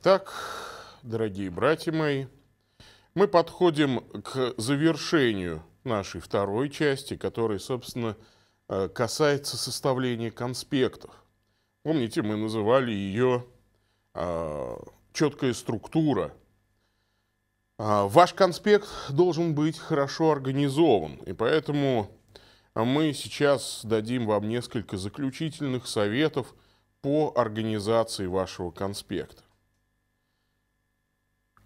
Итак, дорогие братья мои, мы подходим к завершению нашей второй части, которая, собственно, э, касается составления конспектов. Помните, мы называли ее а, четкая структура. А, ваш конспект должен быть хорошо организован, и поэтому мы сейчас дадим вам несколько заключительных советов по организации вашего конспекта.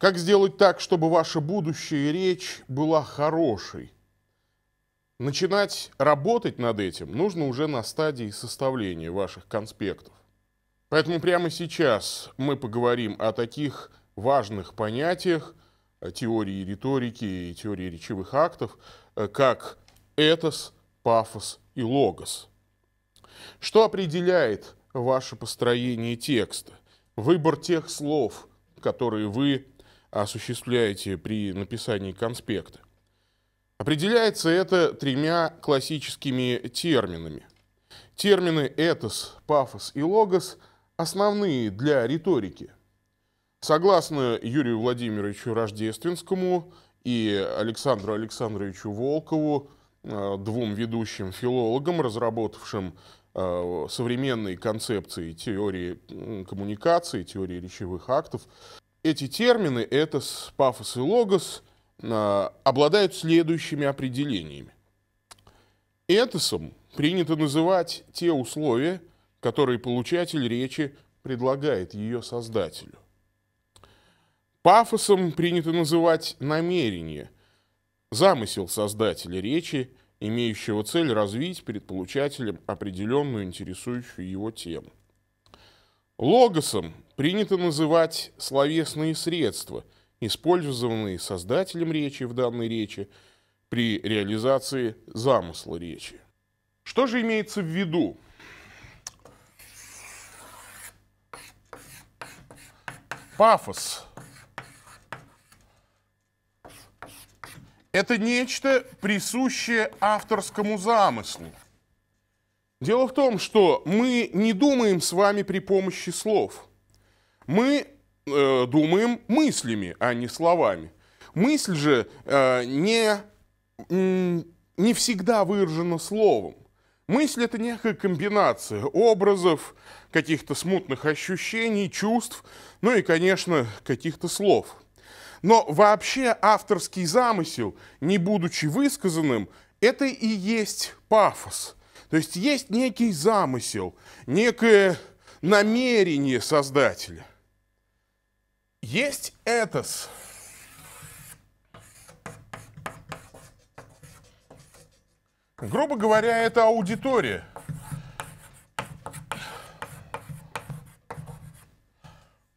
Как сделать так, чтобы ваша будущая речь была хорошей? Начинать работать над этим нужно уже на стадии составления ваших конспектов. Поэтому прямо сейчас мы поговорим о таких важных понятиях, о теории риторики и теории речевых актов, э, как этос, пафос и логос. Что определяет ваше построение текста? Выбор тех слов, которые вы осуществляете при написании конспекта. Определяется это тремя классическими терминами. Термины «этос», «пафос» и «логос» основные для риторики. Согласно Юрию Владимировичу Рождественскому и Александру Александровичу Волкову, э, двум ведущим филологам, разработавшим э, современные концепции теории коммуникации, теории речевых актов, эти термины, этос, пафос и логос, а, обладают следующими определениями. Этосом принято называть те условия, которые получатель речи предлагает ее создателю. Пафосом принято называть намерение, замысел создателя речи, имеющего цель развить перед получателем определенную интересующую его тему. Логосом принято называть словесные средства, использованные создателем речи в данной речи при реализации замысла речи. Что же имеется в виду? Пафос. Это нечто, присущее авторскому замыслу. Дело в том, что мы не думаем с вами при помощи слов – мы э, думаем мыслями, а не словами. Мысль же э, не, не всегда выражена словом. Мысль – это некая комбинация образов, каких-то смутных ощущений, чувств, ну и, конечно, каких-то слов. Но вообще авторский замысел, не будучи высказанным, это и есть пафос. То есть есть некий замысел, некое намерение создателя. Есть Этос. Грубо говоря, это аудитория.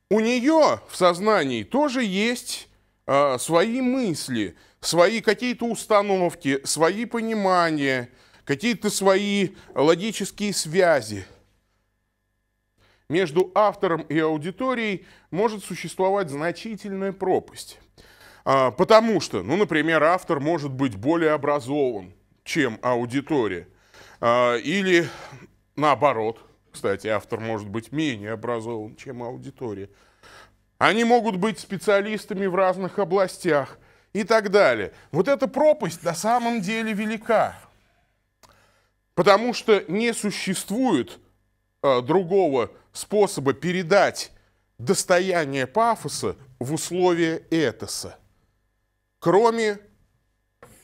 У нее в сознании тоже есть э, свои мысли, свои какие-то установки, свои понимания, какие-то свои логические связи – между автором и аудиторией может существовать значительная пропасть. А, потому что, ну, например, автор может быть более образован, чем аудитория. А, или наоборот, кстати, автор может быть менее образован, чем аудитория. Они могут быть специалистами в разных областях и так далее. Вот эта пропасть на самом деле велика. Потому что не существует а, другого способа передать достояние пафоса в условия этоса, кроме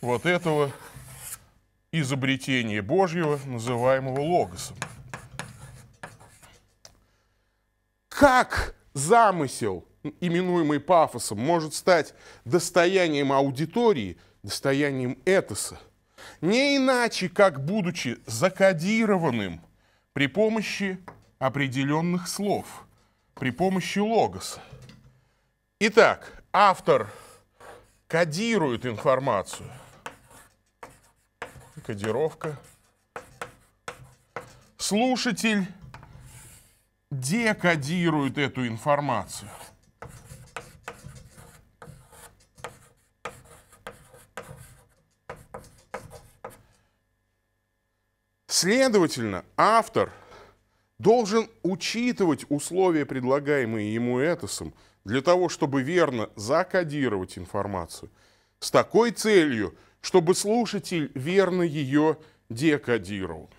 вот этого изобретения Божьего, называемого логосом. Как замысел, именуемый пафосом, может стать достоянием аудитории, достоянием этоса? Не иначе, как будучи закодированным при помощи определенных слов при помощи логоса. Итак, автор кодирует информацию. Кодировка. Слушатель декодирует эту информацию. Следовательно, автор – должен учитывать условия, предлагаемые ему Этосом, для того, чтобы верно закодировать информацию, с такой целью, чтобы слушатель верно ее декодировал.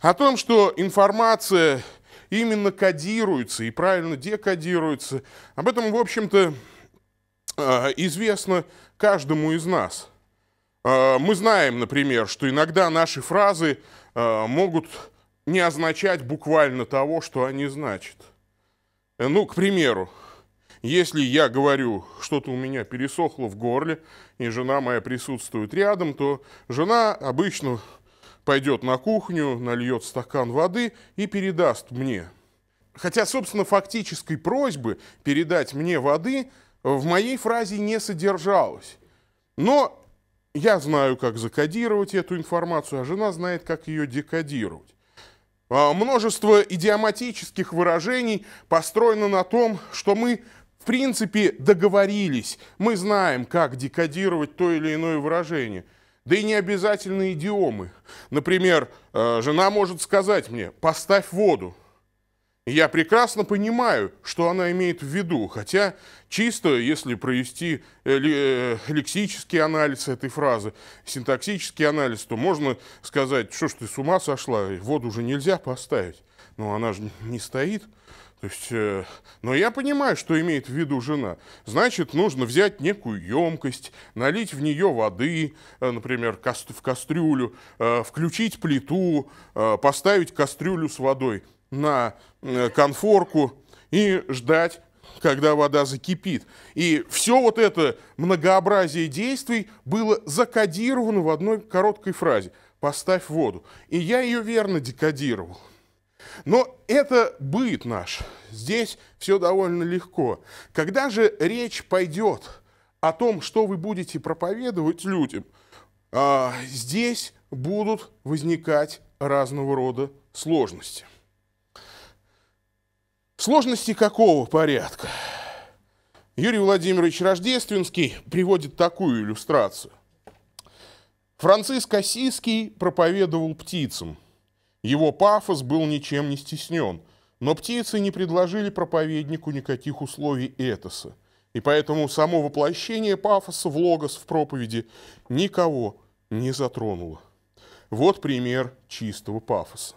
О том, что информация именно кодируется и правильно декодируется, об этом, в общем-то, э, известно каждому из нас. Э, мы знаем, например, что иногда наши фразы э, могут не означать буквально того, что они значат. Э, ну, к примеру, если я говорю, что-то у меня пересохло в горле, и жена моя присутствует рядом, то жена обычно пойдет на кухню, нальет стакан воды и передаст мне. Хотя, собственно, фактической просьбы передать мне воды в моей фразе не содержалось. Но я знаю, как закодировать эту информацию, а жена знает, как ее декодировать. А, множество идиоматических выражений построено на том, что мы в принципе договорились, мы знаем, как декодировать то или иное выражение. Да и не обязательно идиомы. Например, э, жена может сказать мне «поставь воду», я прекрасно понимаю, что она имеет в виду, хотя чисто, если провести э, э, лексический анализ этой фразы, синтаксический анализ, то можно сказать, что ж ты с ума сошла, воду уже нельзя поставить. Но она же не стоит. То есть, э, но я понимаю, что имеет в виду жена. Значит, нужно взять некую емкость, налить в нее воды, э, например, каст в кастрюлю, э, включить плиту, э, поставить кастрюлю с водой – на э, конфорку и ждать, когда вода закипит. И все вот это многообразие действий было закодировано в одной короткой фразе «поставь воду». И я ее верно декодировал. Но это быт наш. Здесь все довольно легко. Когда же речь пойдет о том, что вы будете проповедовать людям, а, здесь будут возникать разного рода сложности. Сложности какого порядка? Юрий Владимирович Рождественский приводит такую иллюстрацию. Франциск Осийский проповедовал птицам. Его пафос был ничем не стеснен, но птицы не предложили проповеднику никаких условий этоса, и поэтому само воплощение пафоса в логос в проповеди никого не затронуло. Вот пример чистого пафоса.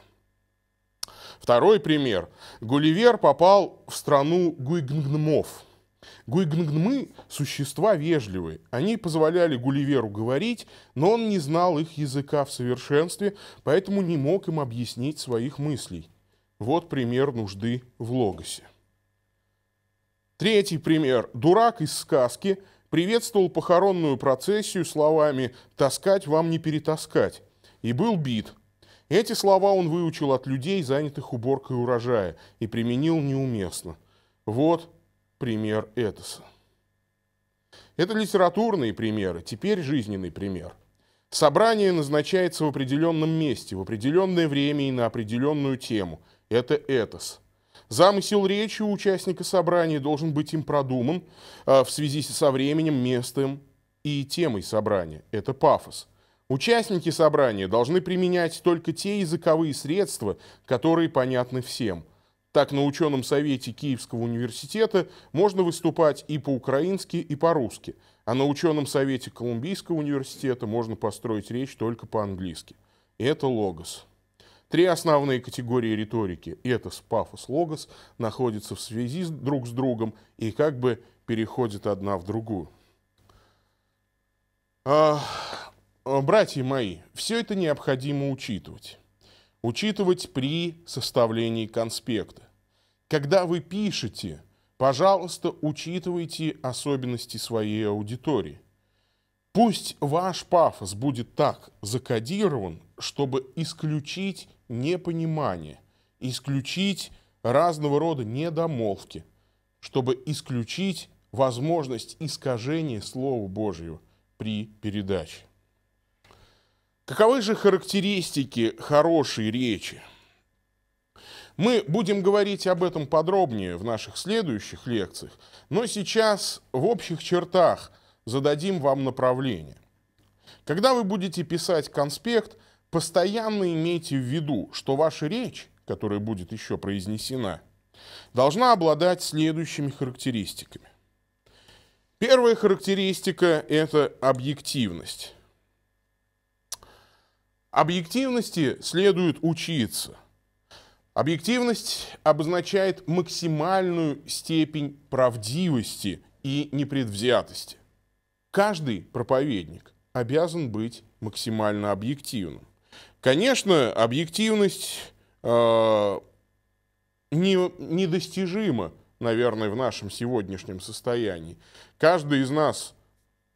Второй пример. Гулливер попал в страну гуйгнгнмов. Гуйгнгнмы существа вежливые. Они позволяли Гулливеру говорить, но он не знал их языка в совершенстве, поэтому не мог им объяснить своих мыслей. Вот пример нужды в Логосе. Третий пример. Дурак из сказки приветствовал похоронную процессию словами «таскать вам не перетаскать» и был бит – эти слова он выучил от людей, занятых уборкой урожая, и применил неуместно. Вот пример Этоса. Это литературные примеры, теперь жизненный пример. Собрание назначается в определенном месте, в определенное время и на определенную тему. Это Этос. Замысел речи у участника собрания должен быть им продуман а, в связи со временем, местом и темой собрания. Это пафос. Участники собрания должны применять только те языковые средства, которые понятны всем. Так на ученом совете Киевского университета можно выступать и по-украински, и по-русски, а на ученом совете Колумбийского университета можно построить речь только по-английски. Это логос. Три основные категории риторики – это пафос, логос – находятся в связи друг с другом и как бы переходят одна в другую. А, Э, братья мои, все это необходимо учитывать. Учитывать при составлении конспекта. Когда вы пишете, пожалуйста, учитывайте особенности своей аудитории. Пусть ваш пафос будет так закодирован, чтобы исключить непонимание, исключить разного рода недомолвки, чтобы исключить возможность искажения Слова Божьего при передаче. Каковы же характеристики хорошей речи? Мы будем говорить об этом подробнее в наших следующих лекциях, но сейчас в общих чертах зададим вам направление. Когда вы будете писать конспект, постоянно имейте в виду, что ваша речь, которая будет еще произнесена, должна обладать следующими характеристиками. Первая характеристика – это объективность. Объективности следует учиться. Объективность обозначает максимальную степень правдивости и непредвзятости. Каждый проповедник обязан быть максимально объективным. Конечно, объективность э, не, недостижима, наверное, в нашем сегодняшнем состоянии. Каждый из нас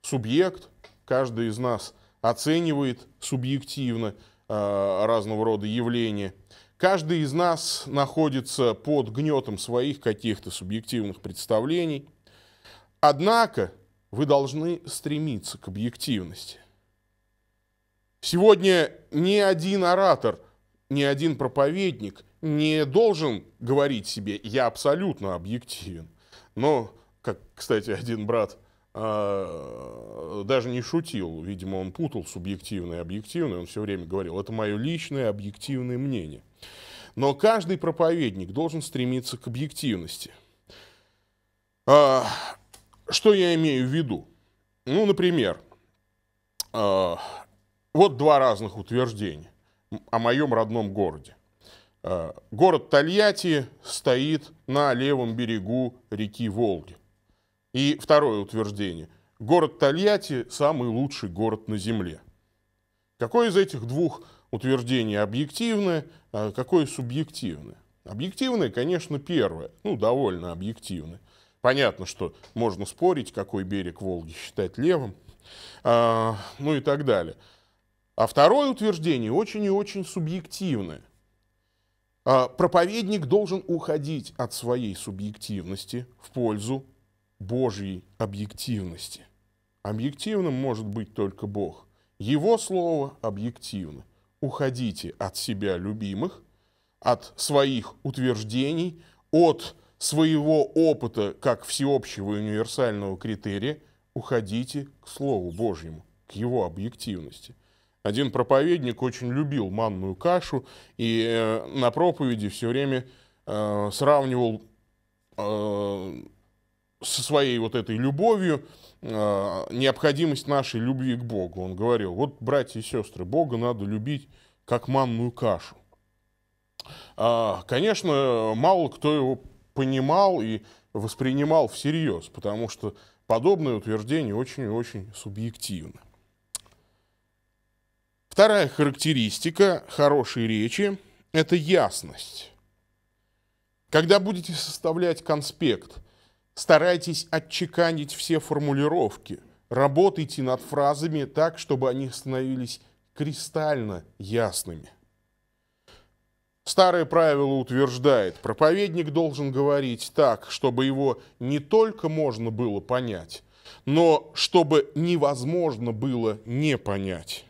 субъект, каждый из нас – оценивает субъективно э, разного рода явления. Каждый из нас находится под гнетом своих каких-то субъективных представлений. Однако вы должны стремиться к объективности. Сегодня ни один оратор, ни один проповедник не должен говорить себе «я абсолютно объективен». Но, как, кстати, один брат а, даже не шутил, видимо, он путал субъективное и объективное, он все время говорил, это мое личное объективное мнение. Но каждый проповедник должен стремиться к объективности. А, что я имею в виду? Ну, например, а, вот два разных утверждения о моем родном городе. Город Тольятти стоит на левом берегу реки Волги. И второе утверждение. Город Тольятти – самый лучший город на Земле. Какое из этих двух утверждений объективное, а какое субъективное? Объективное, конечно, первое, ну, довольно объективное. Понятно, что можно спорить, какой берег Волги считать левым, а, ну и так далее. А второе утверждение очень и очень субъективное. А, проповедник должен уходить от своей субъективности в пользу Божьей объективности. Объективным может быть только Бог. Его слово объективно. Уходите от себя любимых, от своих утверждений, от своего опыта как всеобщего универсального критерия, уходите к Слову Божьему, к его объективности. Один проповедник очень любил манную кашу и э, на проповеди все время э, сравнивал э, со своей вот этой любовью э, необходимость нашей любви к Богу. Он говорил, вот, братья и сестры, Бога надо любить как манную кашу. А, конечно, мало кто его понимал и воспринимал всерьез, потому что подобное утверждение очень-очень и субъективно. Вторая характеристика хорошей речи – это ясность. Когда будете составлять конспект Старайтесь отчеканить все формулировки. Работайте над фразами так, чтобы они становились кристально ясными. Старое правило утверждает, проповедник должен говорить так, чтобы его не только можно было понять, но чтобы невозможно было не понять.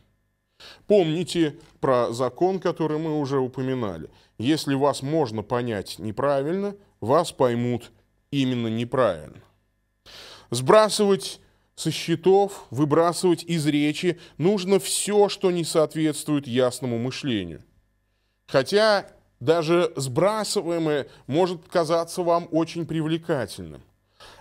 Помните про закон, который мы уже упоминали. Если вас можно понять неправильно, вас поймут именно неправильно. Сбрасывать со счетов, выбрасывать из речи нужно все, что не соответствует ясному мышлению. Хотя даже сбрасываемое может казаться вам очень привлекательным.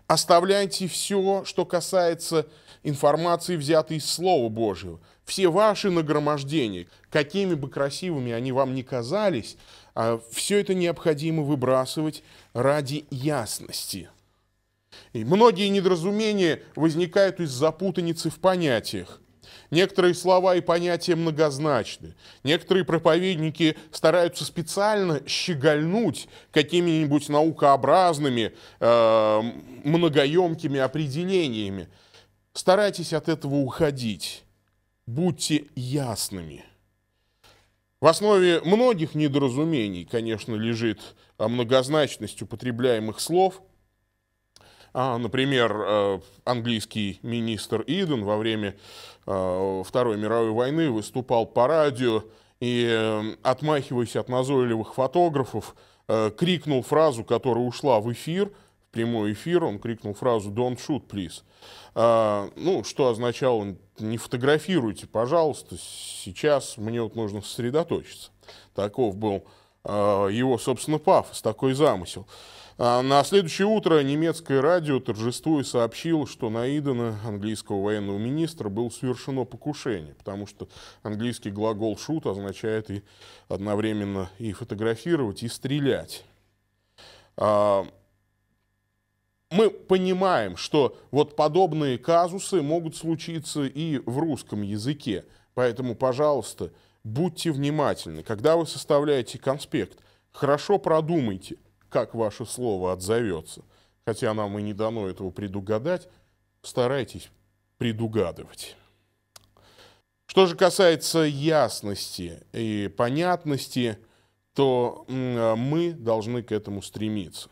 Оставляйте все, что касается информации, взятой из Слова Божьего. Все ваши нагромождения, какими бы красивыми они вам ни казались, а, все это необходимо выбрасывать ради ясности. И многие недоразумения возникают из запутаницы в понятиях. Некоторые слова и понятия многозначны. Некоторые проповедники стараются специально щегольнуть какими-нибудь наукообразными, э, а, многоемкими определениями. Старайтесь от этого уходить. Будьте ясными. В основе многих недоразумений, конечно, лежит а, многозначность употребляемых слов. А, например, а, английский министр Иден во время Второй мировой войны выступал по радио и, отмахиваясь от назойливых фотографов, крикнул фразу, которая ушла в эфир – прямой эфир, он крикнул фразу «Don't shoot, please». А, ну, что означало «Не фотографируйте, пожалуйста, сейчас мне вот нужно сосредоточиться». Таков был а, его, собственно, пафос, такой замысел. А на следующее утро немецкое радио торжествуя сообщило, что на Идена, английского военного министра, было совершено покушение, потому что английский глагол «шут» означает и одновременно и фотографировать, и стрелять. А, мы понимаем, что вот подобные казусы могут случиться и в русском языке. Поэтому, пожалуйста, будьте внимательны. Когда вы составляете конспект, хорошо продумайте, как ваше слово отзовется. Хотя нам и не дано этого предугадать, старайтесь предугадывать. Что же касается ясности и понятности, то мы должны к этому стремиться.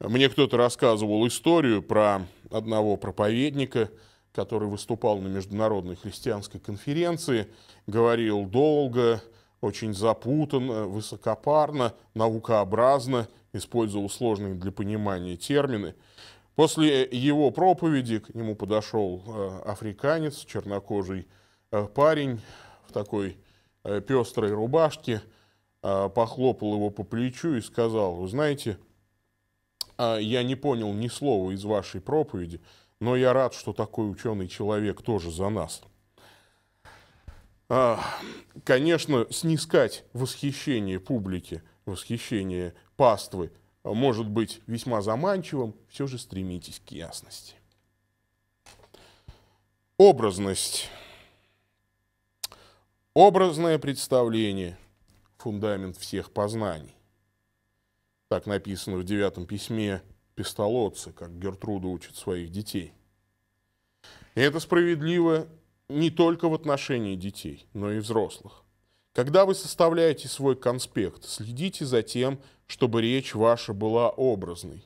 Мне кто-то рассказывал историю про одного проповедника, который выступал на международной христианской конференции, говорил долго, очень запутанно, высокопарно, наукообразно, использовал сложные для понимания термины. После его проповеди к нему подошел э, африканец, чернокожий э, парень в такой э, пестрой рубашке, похлопал его по плечу и сказал, вы знаете, а я не понял ни слова из вашей проповеди, но я рад, что такой ученый человек тоже за нас. А, конечно, снискать восхищение публики, восхищение паствы а, может быть весьма заманчивым, все же стремитесь к ясности. Образность. Образное представление – фундамент всех познаний. Так написано в девятом письме Пистолотцы, как Гертруда учит своих детей. И это справедливо не только в отношении детей, но и взрослых. Когда вы составляете свой конспект, следите за тем, чтобы речь ваша была образной.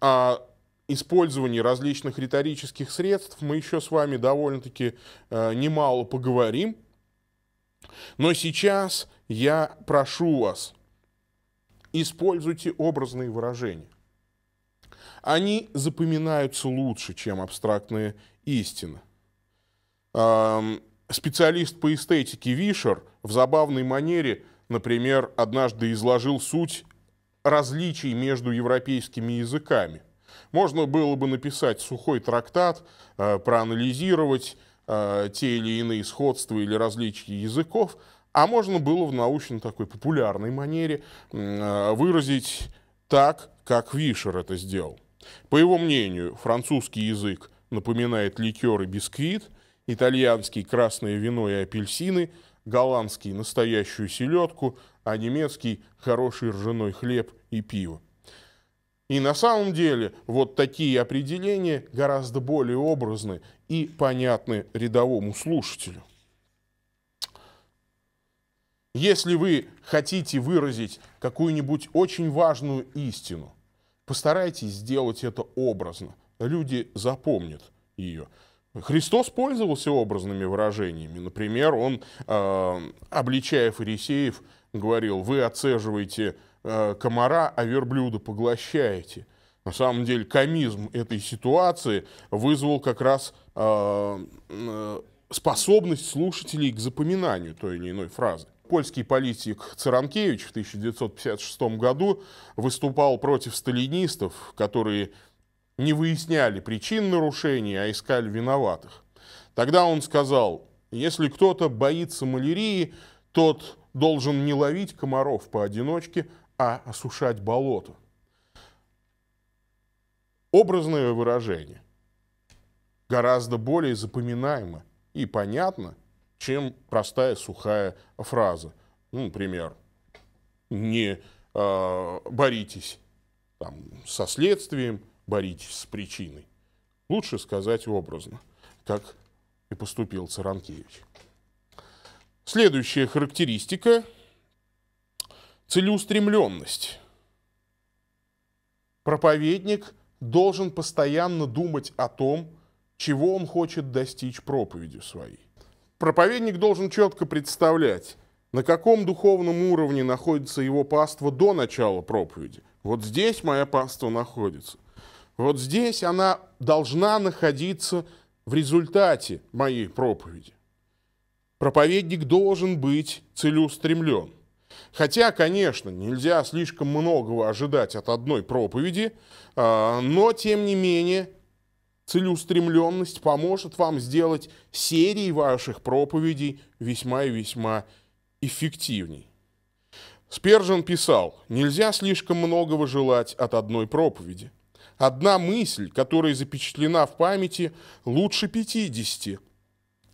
А использовании различных риторических средств мы еще с вами довольно-таки э, немало поговорим. Но сейчас я прошу вас Используйте образные выражения. Они запоминаются лучше, чем абстрактная истина. Специалист по эстетике Вишер в забавной манере, например, однажды изложил суть различий между европейскими языками. Можно было бы написать сухой трактат, э, проанализировать э, те или иные сходства или различия языков, а можно было в научно такой популярной манере э, выразить так, как Вишер это сделал. По его мнению, французский язык напоминает ликер и бисквит, итальянский – красное вино и апельсины, голландский – настоящую селедку, а немецкий – хороший ржаной хлеб и пиво. И на самом деле вот такие определения гораздо более образны и понятны рядовому слушателю. Если вы хотите выразить какую-нибудь очень важную истину, постарайтесь сделать это образно. Люди запомнят ее. Христос пользовался образными выражениями. Например, он, э, обличая фарисеев, говорил, вы отцеживаете э, комара, а верблюда поглощаете. На самом деле комизм этой ситуации вызвал как раз э, способность слушателей к запоминанию той или иной фразы польский политик Царанкевич в 1956 году выступал против сталинистов, которые не выясняли причин нарушений, а искали виноватых. Тогда он сказал, если кто-то боится малярии, тот должен не ловить комаров поодиночке, а осушать болото. Образное выражение. Гораздо более запоминаемо и понятно – чем простая сухая фраза. Ну, например, не э, боритесь там, со следствием, боритесь с причиной. Лучше сказать образно, как и поступил Царанкевич. Следующая характеристика – целеустремленность. Проповедник должен постоянно думать о том, чего он хочет достичь проповедью своей. Проповедник должен четко представлять, на каком духовном уровне находится его паства до начала проповеди. Вот здесь моя паства находится. Вот здесь она должна находиться в результате моей проповеди. Проповедник должен быть целеустремлен. Хотя, конечно, нельзя слишком многого ожидать от одной проповеди, а, но, тем не менее, целеустремленность поможет вам сделать серии ваших проповедей весьма и весьма эффективней. Спержин писал, нельзя слишком многого желать от одной проповеди. Одна мысль, которая запечатлена в памяти, лучше 50,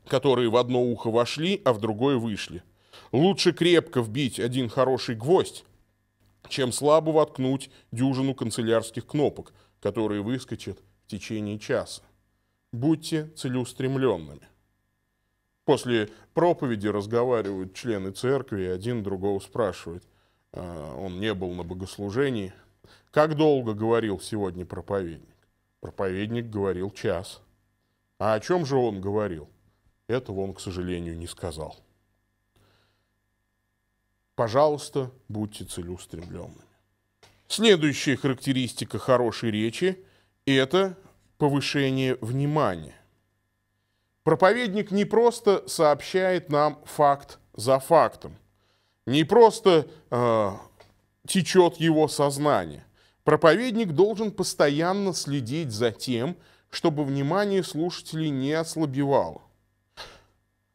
которые в одно ухо вошли, а в другое вышли. Лучше крепко вбить один хороший гвоздь, чем слабо воткнуть дюжину канцелярских кнопок, которые выскочат в течение часа. Будьте целеустремленными. После проповеди разговаривают члены церкви, и один другого спрашивает, «А, он не был на богослужении, как долго говорил сегодня проповедник? Проповедник говорил час. А о чем же он говорил? Этого он, к сожалению, не сказал. Пожалуйста, будьте целеустремленными. Следующая характеристика хорошей речи это повышение внимания. Проповедник не просто сообщает нам факт за фактом, не просто э, течет его сознание. Проповедник должен постоянно следить за тем, чтобы внимание слушателей не ослабевало.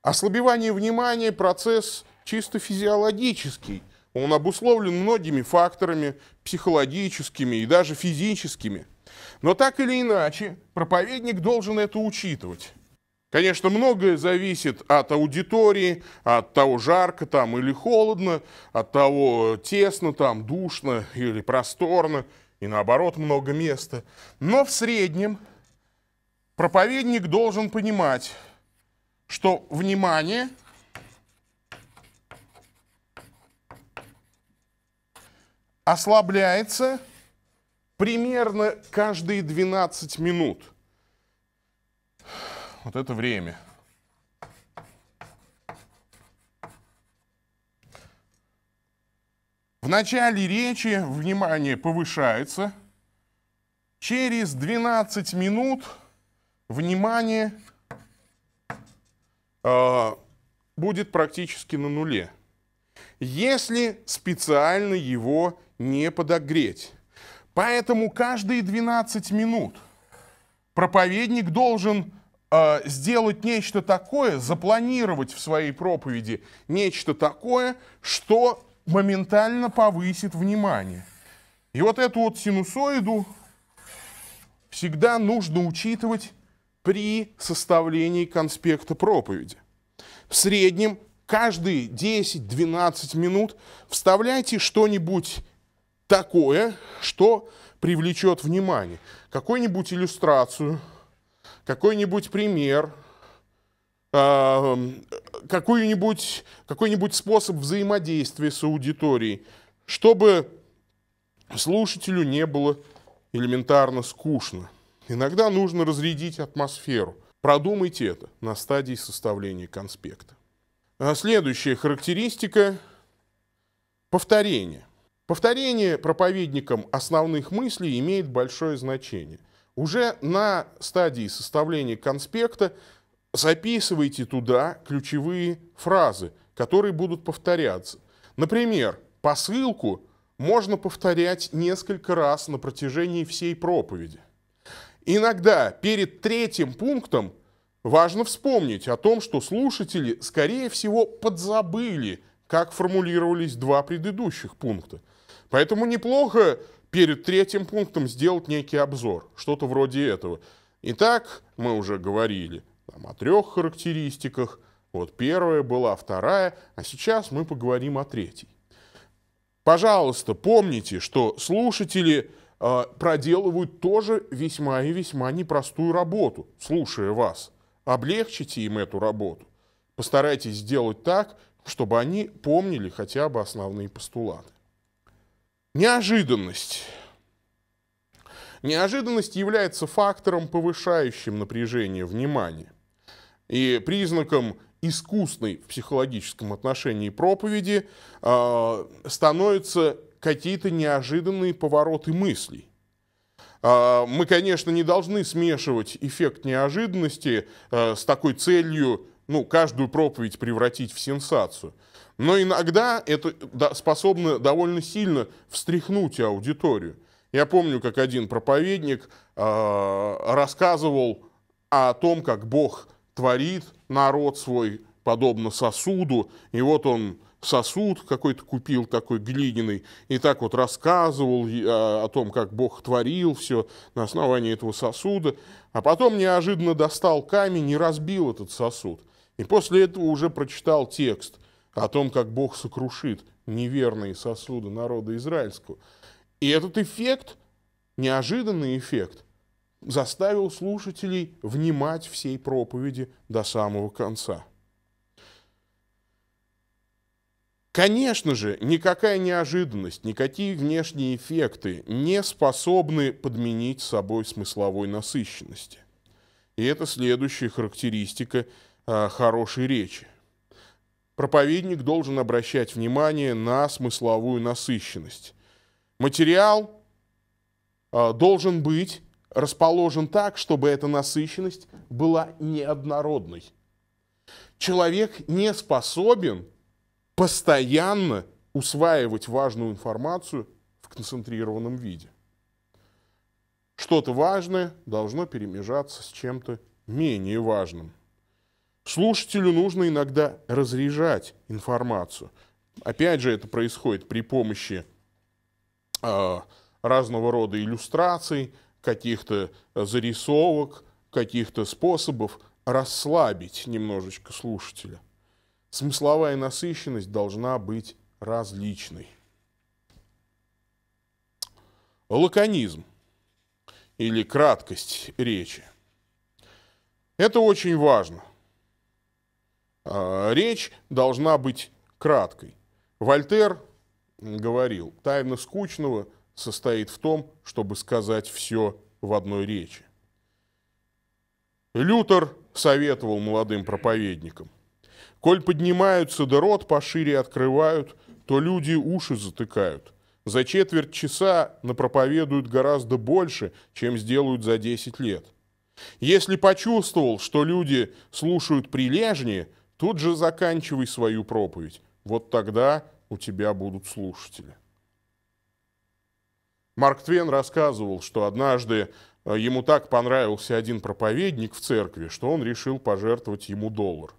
Ослабевание внимания – процесс чисто физиологический. Он обусловлен многими факторами, психологическими и даже физическими. Но так или иначе, проповедник должен это учитывать. Конечно, многое зависит от аудитории, от того, жарко там или холодно, от того, тесно там, душно или просторно, и наоборот, много места. Но в среднем проповедник должен понимать, что внимание ослабляется – примерно каждые 12 минут. Вот это время. В начале речи внимание повышается. Через 12 минут внимание э, будет практически на нуле, если специально его не подогреть. Поэтому каждые 12 минут проповедник должен э, сделать нечто такое, запланировать в своей проповеди нечто такое, что моментально повысит внимание. И вот эту вот синусоиду всегда нужно учитывать при составлении конспекта проповеди. В среднем каждые 10-12 минут вставляйте что-нибудь такое, что привлечет внимание. Какую-нибудь иллюстрацию, какой-нибудь пример, а, какой-нибудь какой способ взаимодействия с аудиторией, чтобы слушателю не было элементарно скучно. Иногда нужно разрядить атмосферу. Продумайте это на стадии составления конспекта. А следующая характеристика – повторение. Повторение проповедником основных мыслей имеет большое значение. Уже на стадии составления конспекта записывайте туда ключевые фразы, которые будут повторяться. Например, посылку можно повторять несколько раз на протяжении всей проповеди. Иногда перед третьим пунктом важно вспомнить о том, что слушатели, скорее всего, подзабыли, как формулировались два предыдущих пункта – Поэтому неплохо перед третьим пунктом сделать некий обзор, что-то вроде этого. Итак, мы уже говорили там, о трех характеристиках. Вот первая была, вторая, а сейчас мы поговорим о третьей. Пожалуйста, помните, что слушатели э, проделывают тоже весьма и весьма непростую работу, слушая вас. Облегчите им эту работу. Постарайтесь сделать так, чтобы они помнили хотя бы основные постулаты. Неожиданность. Неожиданность является фактором, повышающим напряжение внимания и признаком искусной в психологическом отношении проповеди э, становятся какие-то неожиданные повороты мыслей. А, мы, конечно, не должны смешивать эффект неожиданности а, с такой целью, ну, каждую проповедь превратить в сенсацию – но иногда это способно довольно сильно встряхнуть аудиторию. Я помню, как один проповедник а, рассказывал о том, как Бог творит народ свой подобно сосуду, и вот он сосуд какой-то купил такой глиняный, и так вот рассказывал а, о том, как Бог творил все на основании этого сосуда, а потом неожиданно достал камень и разбил этот сосуд. И после этого уже прочитал текст о том, как Бог сокрушит неверные сосуды народа израильского. И этот эффект, неожиданный эффект, заставил слушателей внимать всей проповеди до самого конца. Конечно же, никакая неожиданность, никакие внешние эффекты не способны подменить собой смысловой насыщенности. И это следующая характеристика э, хорошей речи. Проповедник должен обращать внимание на смысловую насыщенность. Материал а, должен быть расположен так, чтобы эта насыщенность была неоднородной. Человек не способен постоянно усваивать важную информацию в концентрированном виде. Что-то важное должно перемежаться с чем-то менее важным – Слушателю нужно иногда разряжать информацию. Опять же, это происходит при помощи э, разного рода иллюстраций, каких-то э, зарисовок, каких-то способов расслабить немножечко слушателя. Смысловая насыщенность должна быть различной. Лаконизм или краткость речи. Это очень важно. Э, речь должна быть краткой. Вольтер говорил, тайна скучного состоит в том, чтобы сказать все в одной речи. Лютер советовал молодым проповедникам. Коль поднимаются, до рот пошире открывают, то люди уши затыкают. За четверть часа напроповедуют гораздо больше, чем сделают за 10 лет. Если почувствовал, что люди слушают прилежнее – Тут же заканчивай свою проповедь. Вот тогда у тебя будут слушатели. Марк Твен рассказывал, что однажды э, ему так понравился один проповедник в церкви, что он решил пожертвовать ему доллар.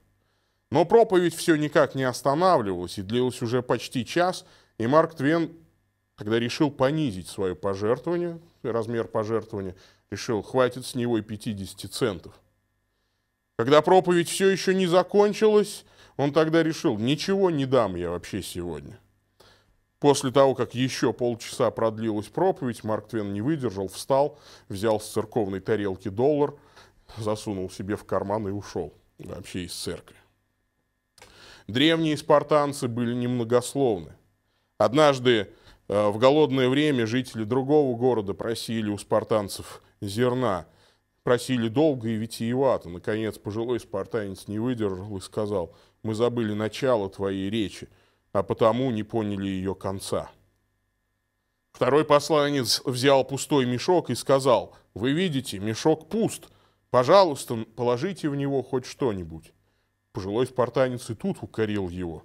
Но проповедь все никак не останавливалась и длилась уже почти час, и Марк Твен тогда решил понизить свое пожертвование, размер пожертвования, решил, хватит с него и 50 центов. Когда проповедь все еще не закончилась, он тогда решил, ничего не дам я вообще сегодня. После того, как еще полчаса продлилась проповедь, Марк Твен не выдержал, встал, взял с церковной тарелки доллар, засунул себе в карман и ушел вообще из церкви. Древние спартанцы были немногословны. Однажды э, в голодное время жители другого города просили у спартанцев зерна, Просили долго и витиевато. Наконец пожилой спартанец не выдержал и сказал, «Мы забыли начало твоей речи, а потому не поняли ее конца». Второй посланец взял пустой мешок и сказал, «Вы видите, мешок пуст. Пожалуйста, положите в него хоть что-нибудь». Пожилой спартанец и тут укорил его.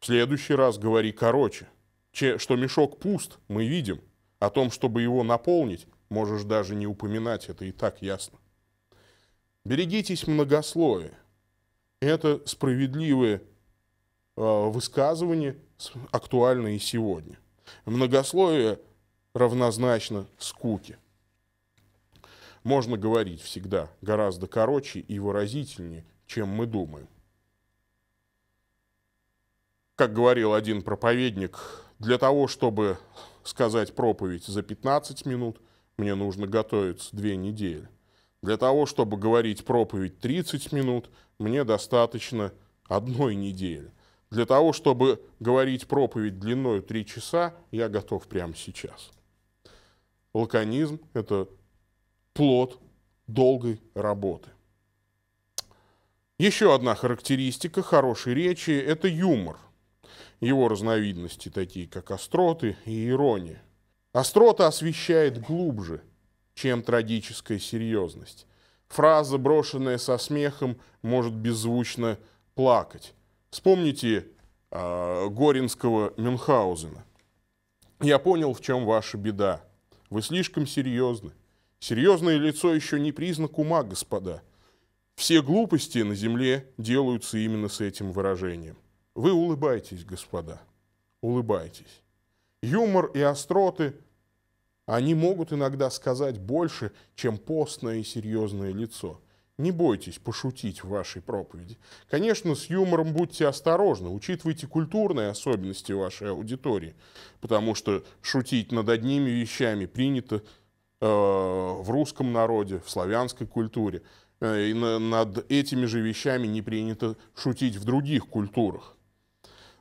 «В следующий раз говори короче. Че, что мешок пуст, мы видим. О том, чтобы его наполнить, Можешь даже не упоминать, это и так ясно. Берегитесь многословия. Это справедливое э, высказывание, актуально и сегодня. Многословие равнозначно скуке. Можно говорить всегда гораздо короче и выразительнее, чем мы думаем. Как говорил один проповедник, для того, чтобы сказать проповедь за 15 минут – мне нужно готовиться две недели. Для того, чтобы говорить проповедь 30 минут, мне достаточно одной недели. Для того, чтобы говорить проповедь длиной 3 часа, я готов прямо сейчас. Лаконизм – это плод долгой работы. Еще одна характеристика хорошей речи – это юмор. Его разновидности, такие как остроты и ирония. Острота освещает глубже, чем трагическая серьезность. Фраза, брошенная со смехом, может беззвучно плакать. Вспомните э, Горинского Мюнхгаузена. «Я понял, в чем ваша беда. Вы слишком серьезны. Серьезное лицо еще не признак ума, господа. Все глупости на земле делаются именно с этим выражением. Вы улыбайтесь, господа, улыбайтесь. Юмор и остроты – они могут иногда сказать больше, чем постное и серьезное лицо. Не бойтесь пошутить в вашей проповеди. Конечно, с юмором будьте осторожны, учитывайте культурные особенности вашей аудитории, потому что шутить над одними вещами принято э, в русском народе, в славянской культуре. Э, и на, над этими же вещами не принято шутить в других культурах.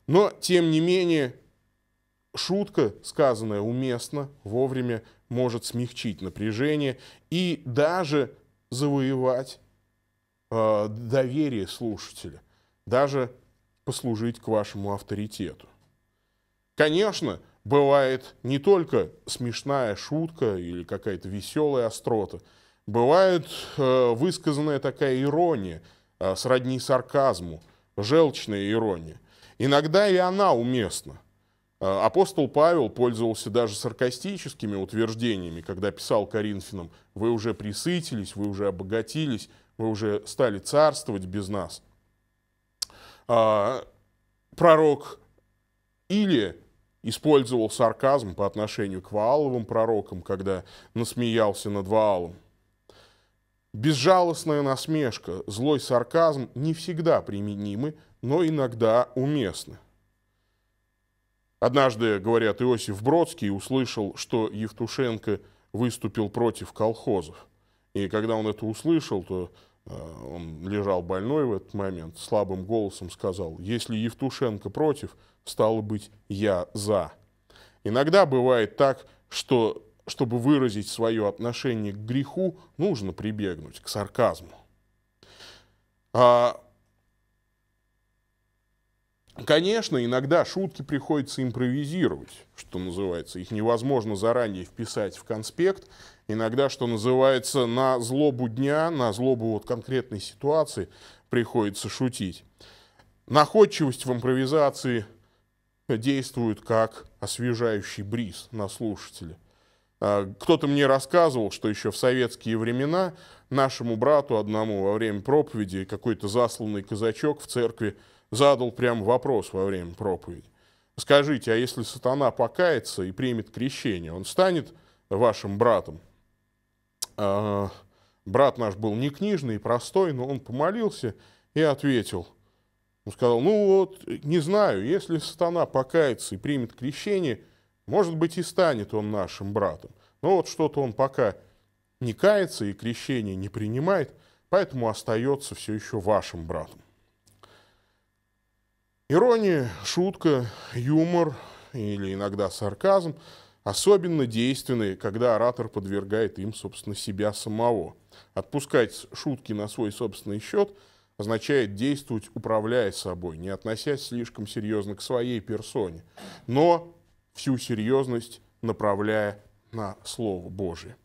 Но, тем не менее, шутка, сказанная уместно, вовремя, может смягчить напряжение и даже завоевать э, доверие слушателя, даже послужить к вашему авторитету. Конечно, бывает не только смешная шутка или какая-то веселая острота, бывает э, высказанная такая ирония, э, сродни сарказму, желчная ирония. Иногда и она уместна. Э, апостол Павел пользовался даже саркастическими утверждениями, когда писал Коринфянам, вы уже присытились, вы уже обогатились, вы уже стали царствовать без нас. А, пророк Или использовал сарказм по отношению к Вааловым пророкам, когда насмеялся над Ваалом. Безжалостная насмешка, злой сарказм не всегда применимы, но иногда уместны. Однажды, говорят, Иосиф Бродский услышал, что Евтушенко выступил против колхозов. И когда он это услышал, то э, он лежал больной в этот момент, слабым голосом сказал, если Евтушенко против, стало быть, я за. Иногда бывает так, что, чтобы выразить свое отношение к греху, нужно прибегнуть к сарказму. А Конечно, иногда шутки приходится импровизировать, что называется. Их невозможно заранее вписать в конспект. Иногда, что называется, на злобу дня, на злобу вот конкретной ситуации приходится шутить. Находчивость в импровизации действует как освежающий бриз на слушателя. А, кто-то мне рассказывал, что еще в советские времена нашему брату одному во время проповеди какой-то засланный казачок в церкви задал прям вопрос во время проповеди. Скажите, а если сатана покается и примет крещение, он станет вашим братом? А, брат наш был не книжный и простой, но он помолился и ответил. Он сказал, ну вот, не знаю, если сатана покается и примет крещение, может быть и станет он нашим братом. Но вот что-то он пока не кается и крещение не принимает, поэтому остается все еще вашим братом. Ирония, шутка, юмор или иногда сарказм особенно действенны, когда оратор подвергает им, собственно, себя самого. Отпускать шутки на свой собственный счет означает действовать, управляя собой, не относясь слишком серьезно к своей персоне, но всю серьезность направляя на Слово Божие,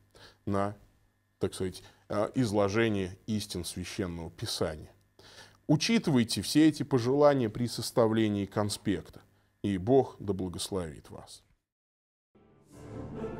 на, так сказать, э, изложение истин священного Писания. Учитывайте все эти пожелания при составлении конспекта, и Бог да благословит вас. thank you